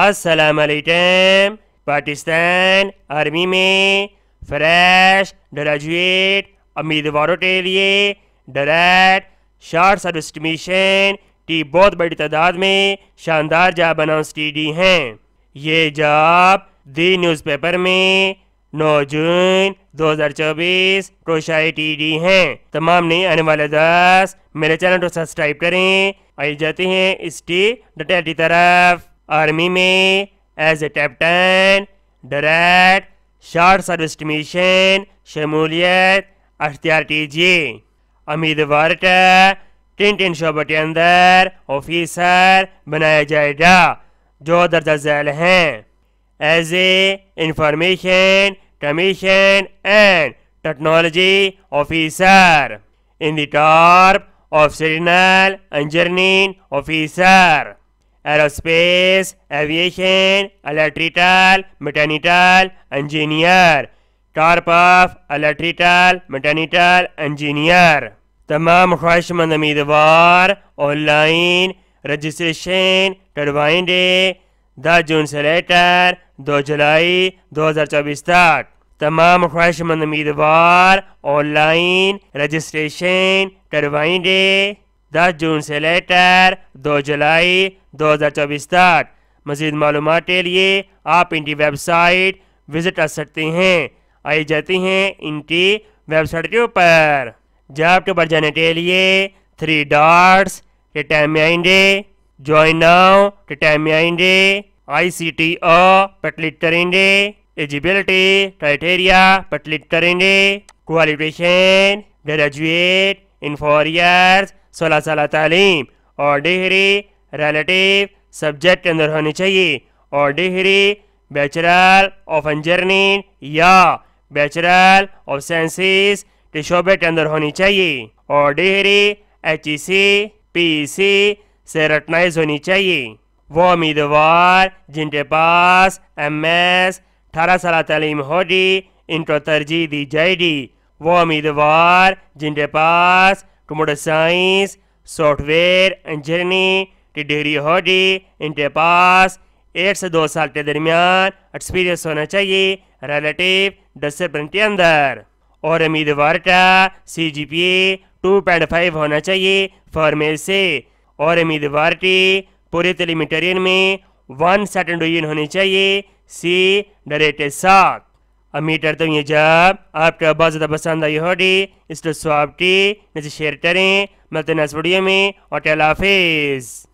असलकम पाकिस्तान आर्मी में fresh graduate उम्मीदवारों के लिए डायरेक्ट शॉर्ट सर्विस कमीशन की बहुत बड़ी तादाद में शानदार जॉब अनाउंस की गई हैं ये जॉब दी न्यूज़पेपर में 9 जून 2024 को शायद की गई हैं तमाम नई आने वाले दस मेरे चैनल को सब्सक्राइब करें आई जाते हैं इसकी डिटेल की तरफ आर्मी में as a captain direct short service commission शमूलियत अख्तियार कीजिए उम्मीदवार का तीन तीन शोबों के अंदर ऑफिसर बनाया जाएगा जो दर्जा झैल हैं as a information commission and technology officer in दॉप of signal engineering officer aerospace aviation electrical mechanical engineer corps of electrical mechanical engineer तमाम ख्वाहिशमंद उम्मीदवार ऑनलाइन रजिस्ट्रेशन करवाएंगे दस जून से लेकर दो जुलाई 2024 तक तमाम ख्वाहिशमंद उम्मीदवार ऑनलाइन रजिस्ट्रेशन करवाएंगे दस जून से लेकर दो जुलाई दो हजार चौबीस तक मजीद मालूम के लिए आप इनकी वेबसाइट विज़िट कर सकते हैं आई जाती हैं इनकी वेबसाइट के ऊपर जॉब के ऊपर जाने के लिए थ्री डॉट्स के टाइम में आएंगे ज्वाइन नाउ के टाइम में आएंगे आई सी टी ओ पर क्लिक करेंगे एलिजिबिलिटी क्राइटेरिया पर क्लिक करेंगे qualification graduate in four years सोलह साल तालीम और डिहरी रिलेटिव सब्जेक्ट के अंदर होनी चाहिए और डिहरी बैचलर ऑफ इंजीनियरिंग या बैचलर ऑफ के शोबे के अंदर होनी चाहिए और degree H E C P C से रटनाइज होनी चाहिए वो उम्मीदवार जिनके पास एम एस अठारह साल तलीम होगी इनको तरजीह दी जाएगी वो उम्मीदवार जिनके पास computer science, software engineering की डिग्री होगी इनके पास एक से दो साल के दरमियान एक्सपीरियंस होना चाहिए रिलेटिव डिसिप्लिन के अंदर और उम्मीदवार का C G P A two point five होना चाहिए फॉर्मेल से और उम्मीदवार की पूरे तेलिमिटेरियन में वन सेकेंड होनी चाहिए सी डरे के साथ उम्मीद तो हूँ ये जॉब आपको बहुत ज़्यादा पसंद आई होगी इसलिए तो स्वाप्टी नीचे शेयर करें मिलते हैं नेक्स्ट वीडियो में और टेल